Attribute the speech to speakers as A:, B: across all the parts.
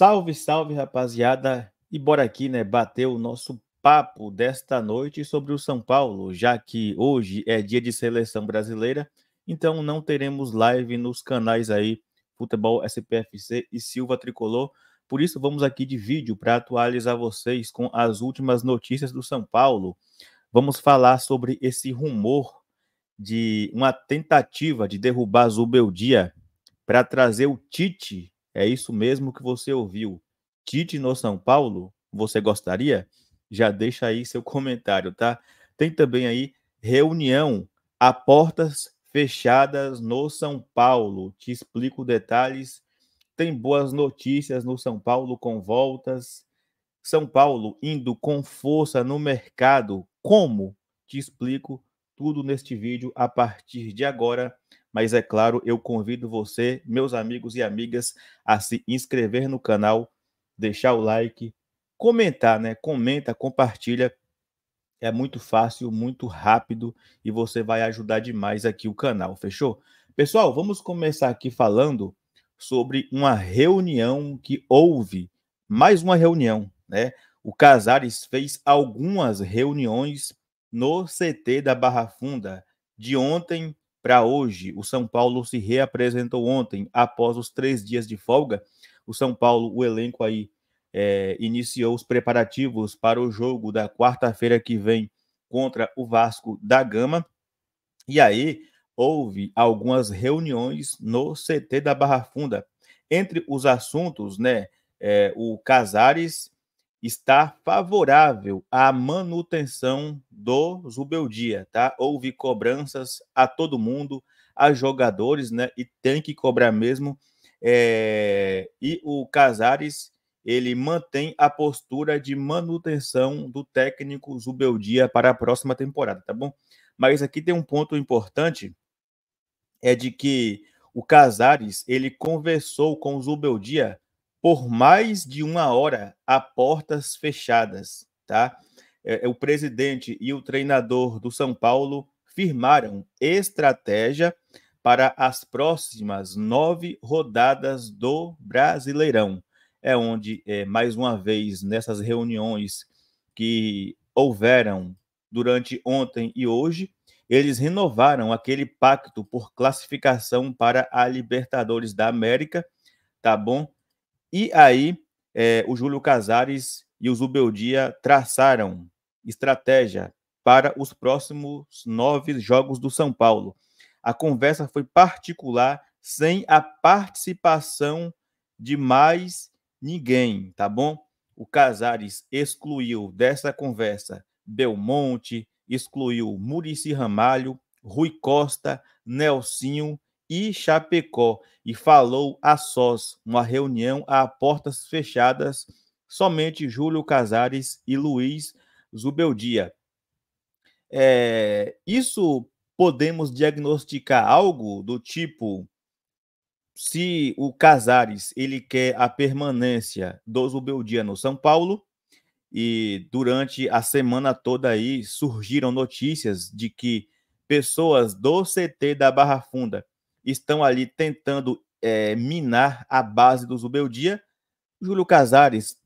A: Salve, salve, rapaziada. E bora aqui, né, bater o nosso papo desta noite sobre o São Paulo, já que hoje é dia de seleção brasileira, então não teremos live nos canais aí Futebol SPFC e Silva Tricolor. Por isso vamos aqui de vídeo para atualizar vocês com as últimas notícias do São Paulo. Vamos falar sobre esse rumor de uma tentativa de derrubar Zubeldia para trazer o Tite é isso mesmo que você ouviu. Tite no São Paulo? Você gostaria? Já deixa aí seu comentário, tá? Tem também aí reunião a portas fechadas no São Paulo. Te explico detalhes. Tem boas notícias no São Paulo com voltas. São Paulo indo com força no mercado. Como? Te explico tudo neste vídeo a partir de agora mas é claro, eu convido você, meus amigos e amigas, a se inscrever no canal, deixar o like, comentar, né? Comenta, compartilha. É muito fácil, muito rápido e você vai ajudar demais aqui o canal, fechou? Pessoal, vamos começar aqui falando sobre uma reunião que houve, mais uma reunião, né? O Casares fez algumas reuniões no CT da Barra Funda de ontem para hoje. O São Paulo se reapresentou ontem, após os três dias de folga. O São Paulo, o elenco aí, é, iniciou os preparativos para o jogo da quarta-feira que vem contra o Vasco da Gama. E aí houve algumas reuniões no CT da Barra Funda. Entre os assuntos, né, é, o Casares está favorável à manutenção do Zubeldia, tá? Houve cobranças a todo mundo, a jogadores, né? E tem que cobrar mesmo. É... E o Casares, ele mantém a postura de manutenção do técnico Zubeldia para a próxima temporada, tá bom? Mas aqui tem um ponto importante, é de que o Casares, ele conversou com o Zubeldia por mais de uma hora a portas fechadas, tá? É, é, o presidente e o treinador do São Paulo firmaram estratégia para as próximas nove rodadas do Brasileirão. É onde, é, mais uma vez, nessas reuniões que houveram durante ontem e hoje, eles renovaram aquele pacto por classificação para a Libertadores da América, tá bom? E aí, é, o Júlio Casares e o Zubeldia traçaram estratégia para os próximos nove jogos do São Paulo. A conversa foi particular, sem a participação de mais ninguém, tá bom? O Casares excluiu dessa conversa Belmonte, excluiu Murici Ramalho, Rui Costa, Nelsinho e Chapecó e falou a sós, uma reunião a portas fechadas, somente Júlio Casares e Luiz Zubeldia. É, isso podemos diagnosticar algo do tipo se o Casares ele quer a permanência do Zubeldia no São Paulo e durante a semana toda aí surgiram notícias de que pessoas do CT da Barra Funda estão ali tentando é, minar a base do Zubeldia. Júlio Casares,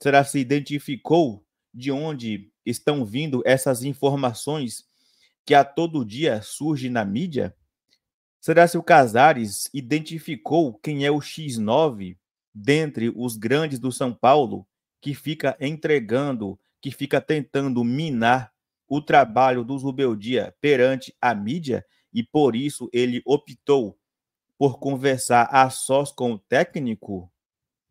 A: será se identificou de onde estão vindo essas informações que a todo dia surge na mídia? Será se o Casares identificou quem é o X9 dentre os grandes do São Paulo que fica entregando, que fica tentando minar o trabalho do Zubeldia perante a mídia? e por isso ele optou por conversar a sós com o técnico?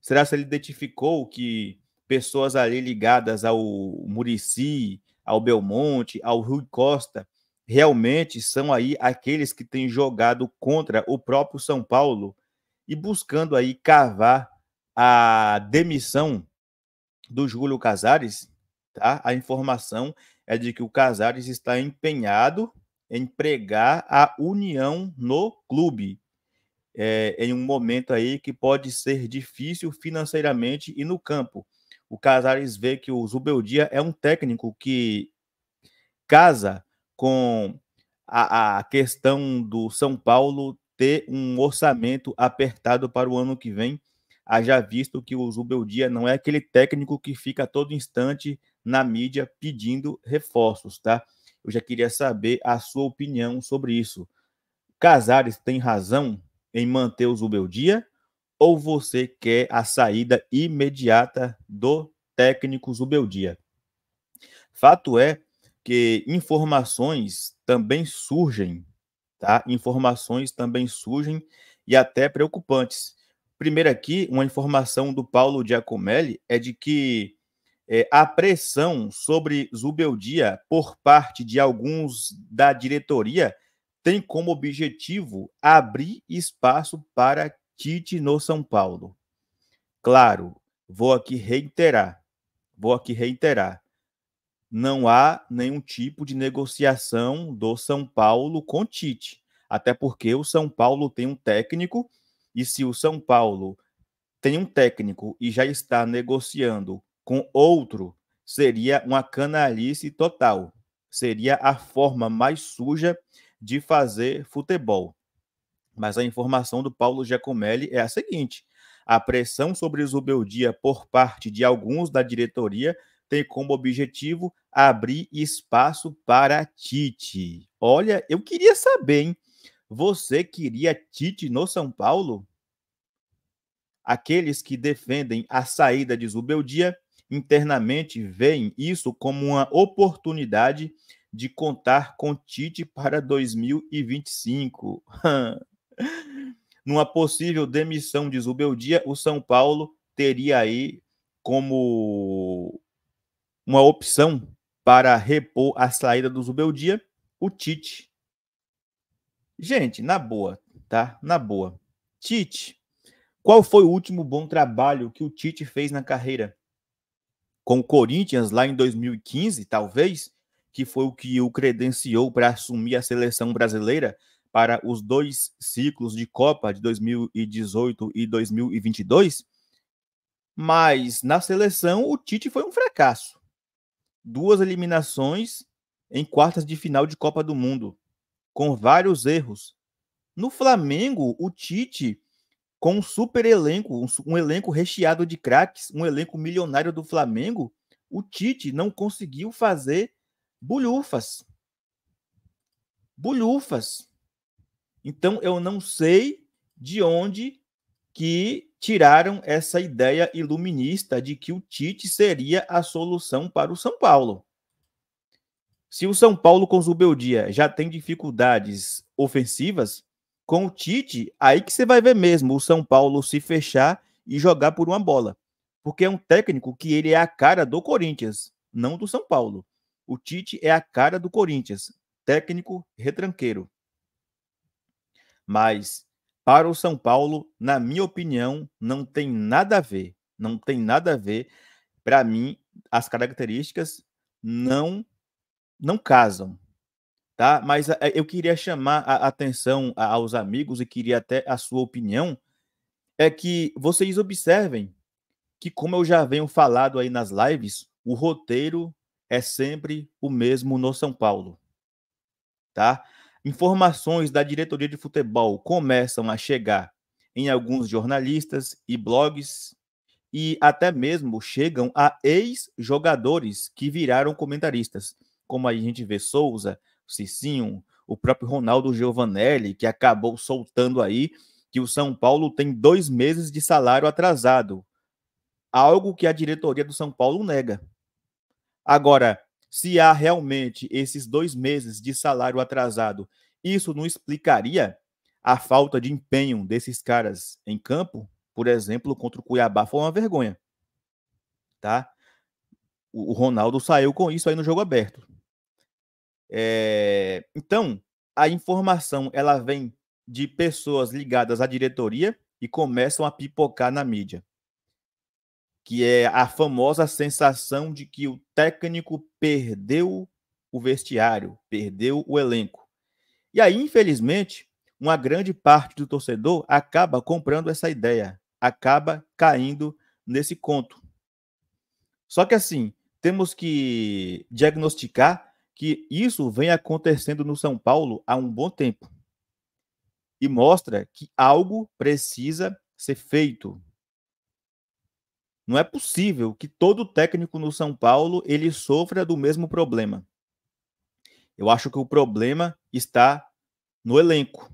A: Será que ele identificou que pessoas ali ligadas ao Murici, ao Belmonte, ao Rui Costa, realmente são aí aqueles que têm jogado contra o próprio São Paulo e buscando aí cavar a demissão do Júlio Casares, tá? A informação é de que o Casares está empenhado empregar a união no clube. É, em um momento aí que pode ser difícil financeiramente e no campo. O Casares vê que o Zubeldia é um técnico que casa com a, a questão do São Paulo ter um orçamento apertado para o ano que vem, haja visto que o Zubeldia não é aquele técnico que fica a todo instante na mídia pedindo reforços, tá? Eu já queria saber a sua opinião sobre isso. Casares tem razão em manter o Zubeldia ou você quer a saída imediata do técnico Zubeldia? Fato é que informações também surgem, tá? Informações também surgem e até preocupantes. Primeiro aqui, uma informação do Paulo Giacomelli é de que é, a pressão sobre Zubeldia por parte de alguns da diretoria tem como objetivo abrir espaço para Tite no São Paulo. Claro, vou aqui reiterar, vou aqui reiterar, não há nenhum tipo de negociação do São Paulo com Tite, até porque o São Paulo tem um técnico e se o São Paulo tem um técnico e já está negociando com outro seria uma canalice total. Seria a forma mais suja de fazer futebol. Mas a informação do Paulo Giacomelli é a seguinte: a pressão sobre Zubeldia por parte de alguns da diretoria tem como objetivo abrir espaço para Tite. Olha, eu queria saber, hein? Você queria Tite no São Paulo? Aqueles que defendem a saída de Zubeldia internamente veem isso como uma oportunidade de contar com Tite para 2025. Numa possível demissão de Zubeldia, o São Paulo teria aí como uma opção para repor a saída do Zubeldia, o Tite. Gente, na boa, tá? Na boa. Tite, qual foi o último bom trabalho que o Tite fez na carreira? com o Corinthians lá em 2015, talvez, que foi o que o credenciou para assumir a seleção brasileira para os dois ciclos de Copa de 2018 e 2022. Mas na seleção o Tite foi um fracasso. Duas eliminações em quartas de final de Copa do Mundo, com vários erros. No Flamengo, o Tite com um super elenco, um, elenco recheado de craques, um elenco milionário do Flamengo, o Tite não conseguiu fazer bulhufas. Bulhufas. Então eu não sei de onde que tiraram essa ideia iluminista de que o Tite seria a solução para o São Paulo. Se o São Paulo com Zubeldia já tem dificuldades ofensivas, com o Tite, aí que você vai ver mesmo o São Paulo se fechar e jogar por uma bola. Porque é um técnico que ele é a cara do Corinthians, não do São Paulo. O Tite é a cara do Corinthians, técnico retranqueiro. Mas para o São Paulo, na minha opinião, não tem nada a ver. Não tem nada a ver. Para mim, as características não não casam tá? Mas eh, eu queria chamar a atenção aos amigos e queria até a sua opinião é que vocês observem que como eu já venho falado aí nas lives, o roteiro é sempre o mesmo no São Paulo. Tá? Informações da diretoria de futebol começam a chegar em alguns jornalistas e blogs e até mesmo chegam a ex-jogadores que viraram comentaristas, como aí a gente vê Souza, Cicinho, o próprio Ronaldo Giovanelli, que acabou soltando aí que o São Paulo tem dois meses de salário atrasado. Algo que a diretoria do São Paulo nega. Agora, se há realmente esses dois meses de salário atrasado, isso não explicaria a falta de empenho desses caras em campo? Por exemplo, contra o Cuiabá foi uma vergonha. Tá? O Ronaldo saiu com isso aí no jogo aberto. É... Então, a informação ela vem de pessoas ligadas à diretoria e começam a pipocar na mídia, que é a famosa sensação de que o técnico perdeu o vestiário, perdeu o elenco. E aí, infelizmente, uma grande parte do torcedor acaba comprando essa ideia, acaba caindo nesse conto. Só que assim, temos que diagnosticar que isso vem acontecendo no São Paulo há um bom tempo e mostra que algo precisa ser feito. Não é possível que todo técnico no São Paulo ele sofra do mesmo problema. Eu acho que o problema está no elenco,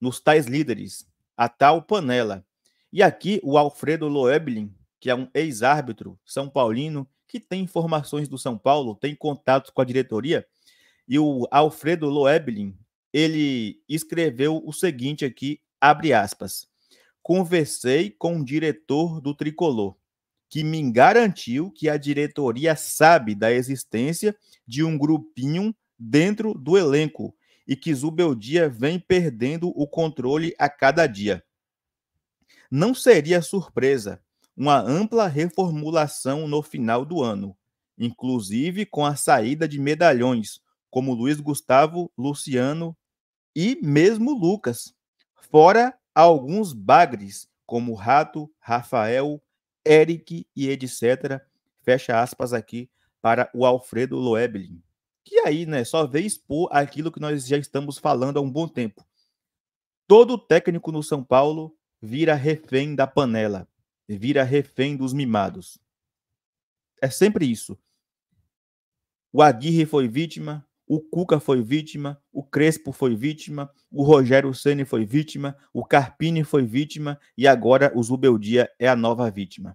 A: nos tais líderes, a tal panela. E aqui o Alfredo Loeblin, que é um ex-árbitro são paulino que tem informações do São Paulo, tem contatos com a diretoria, e o Alfredo Loeblin, ele escreveu o seguinte aqui, abre aspas, conversei com o diretor do Tricolor, que me garantiu que a diretoria sabe da existência de um grupinho dentro do elenco e que Zubeldia vem perdendo o controle a cada dia. Não seria surpresa uma ampla reformulação no final do ano, inclusive com a saída de medalhões como Luiz Gustavo, Luciano e mesmo Lucas, fora alguns bagres como Rato, Rafael, Eric e etc. Fecha aspas aqui para o Alfredo Loeblin. Que aí, né, só veio expor aquilo que nós já estamos falando há um bom tempo. Todo técnico no São Paulo vira refém da panela vira refém dos mimados. É sempre isso. O Aguirre foi vítima, o Cuca foi vítima, o Crespo foi vítima, o Rogério Ceni foi vítima, o Carpini foi vítima e agora o Zubeldia é a nova vítima.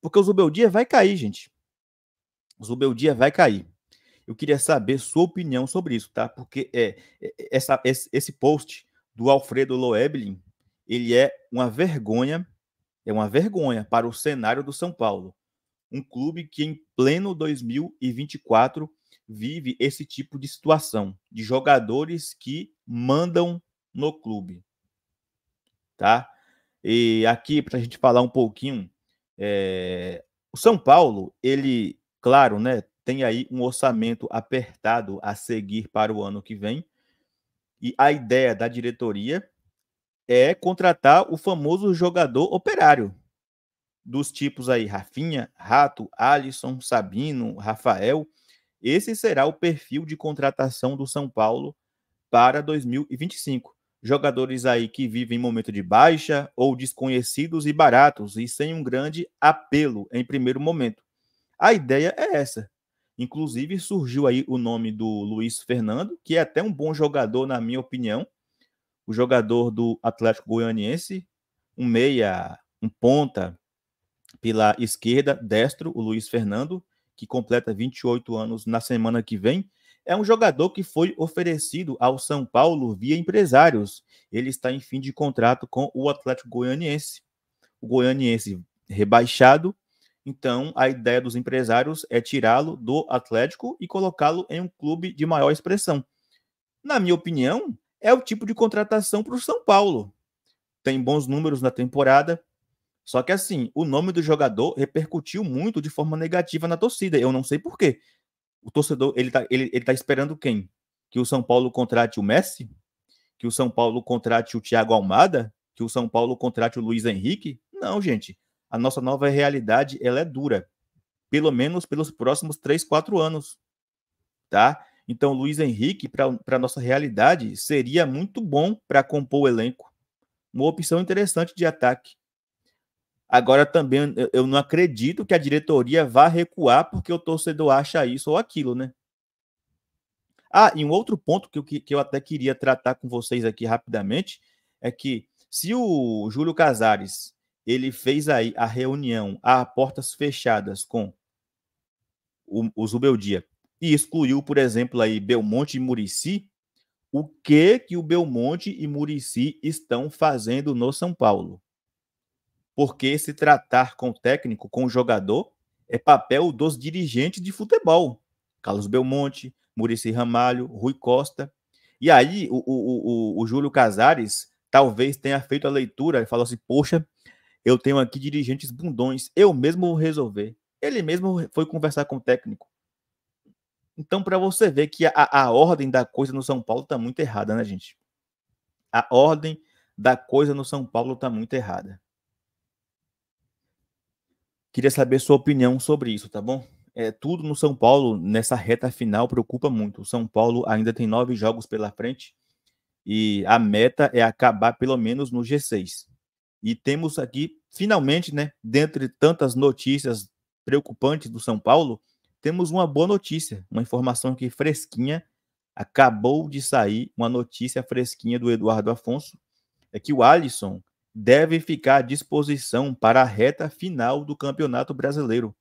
A: Porque o Zubeldia vai cair, gente. O Zubeldia vai cair. Eu queria saber sua opinião sobre isso, tá? Porque é, é, é essa, esse post do Alfredo Loeblin, ele é uma vergonha é uma vergonha para o cenário do São Paulo. Um clube que em pleno 2024 vive esse tipo de situação de jogadores que mandam no clube, tá? E aqui para a gente falar um pouquinho, é... o São Paulo, ele, claro, né, tem aí um orçamento apertado a seguir para o ano que vem e a ideia da diretoria é contratar o famoso jogador operário. Dos tipos aí, Rafinha, Rato, Alisson, Sabino, Rafael. Esse será o perfil de contratação do São Paulo para 2025. Jogadores aí que vivem em momento de baixa ou desconhecidos e baratos e sem um grande apelo em primeiro momento. A ideia é essa. Inclusive surgiu aí o nome do Luiz Fernando, que é até um bom jogador, na minha opinião, o jogador do Atlético Goianiense, um meia, um ponta pela esquerda, destro, o Luiz Fernando, que completa 28 anos na semana que vem. É um jogador que foi oferecido ao São Paulo via empresários. Ele está em fim de contrato com o Atlético Goianiense. O Goianiense rebaixado, então, a ideia dos empresários é tirá-lo do Atlético e colocá-lo em um clube de maior expressão. Na minha opinião, é o tipo de contratação para o São Paulo. Tem bons números na temporada, só que assim, o nome do jogador repercutiu muito de forma negativa na torcida. Eu não sei por quê. O torcedor, ele tá, ele, ele tá esperando quem? Que o São Paulo contrate o Messi? Que o São Paulo contrate o Thiago Almada? Que o São Paulo contrate o Luiz Henrique? Não, gente. A nossa nova realidade, ela é dura. Pelo menos pelos próximos 3, 4 anos. Tá? Então, Luiz Henrique, para a nossa realidade, seria muito bom para compor o elenco. Uma opção interessante de ataque. Agora também eu não acredito que a diretoria vá recuar porque o torcedor acha isso ou aquilo, né? Ah, e um outro ponto que eu, que eu até queria tratar com vocês aqui rapidamente é que se o Júlio Casares ele fez aí a reunião a portas fechadas com o, o Zubeldia e excluiu, por exemplo, aí Belmonte e Murici, o que que o Belmonte e Murici estão fazendo no São Paulo? Porque se tratar com o técnico, com o jogador, é papel dos dirigentes de futebol. Carlos Belmonte, Murici Ramalho, Rui Costa. E aí o, o, o, o Júlio Casares talvez tenha feito a leitura e falou assim: Poxa, eu tenho aqui dirigentes bundões, eu mesmo vou resolver. Ele mesmo foi conversar com o técnico. Então, para você ver que a, a, ordem da coisa no São Paulo está muito errada, né, gente? A ordem da coisa no São Paulo está muito errada. Queria saber sua opinião sobre isso, tá bom? É, tudo no São Paulo, nessa reta final, preocupa muito. O São Paulo ainda tem nove jogos pela frente e a meta é acabar pelo menos no G6. E temos aqui, finalmente, né, dentre tantas notícias preocupantes do São Paulo, temos uma boa notícia, uma informação aqui fresquinha. Acabou de sair uma notícia fresquinha do Eduardo Afonso, é que o Alisson deve ficar à disposição para a reta final do Campeonato Brasileiro.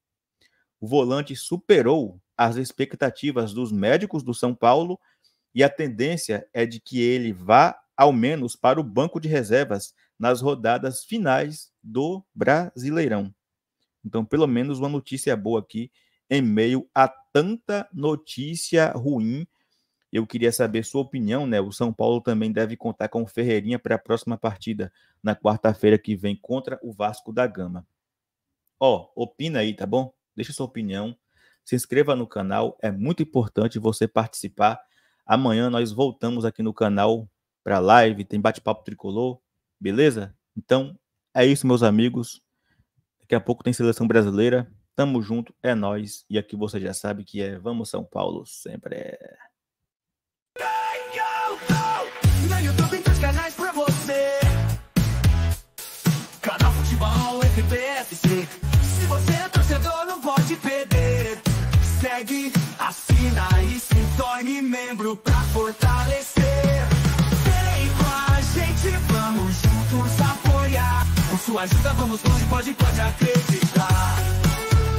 A: O volante superou as expectativas dos médicos do São Paulo e a tendência é de que ele vá ao menos para o banco de reservas nas rodadas finais do Brasileirão. Então, pelo menos uma notícia boa aqui em meio a tanta notícia ruim. Eu queria saber sua opinião, né? O São Paulo também deve contar com o Ferreirinha para a próxima partida, na quarta-feira que vem, contra o Vasco da Gama. Ó, oh, opina aí, tá bom? Deixa sua opinião. Se inscreva no canal, é muito importante você participar. Amanhã nós voltamos aqui no canal para live, tem bate-papo tricolor, beleza? Então é isso, meus amigos. Daqui a pouco tem seleção brasileira. Tamo junto, é nós e aqui você já sabe que é Vamos São Paulo sempre. YouTube tem canais pra você. Canal Futebol FPSC. Se você é torcedor, não pode perder. Segue, assina e se torne membro pra fortalecer. Vem com a gente, vamos juntos apoiar. Com sua ajuda, vamos longe, pode, pode acreditar.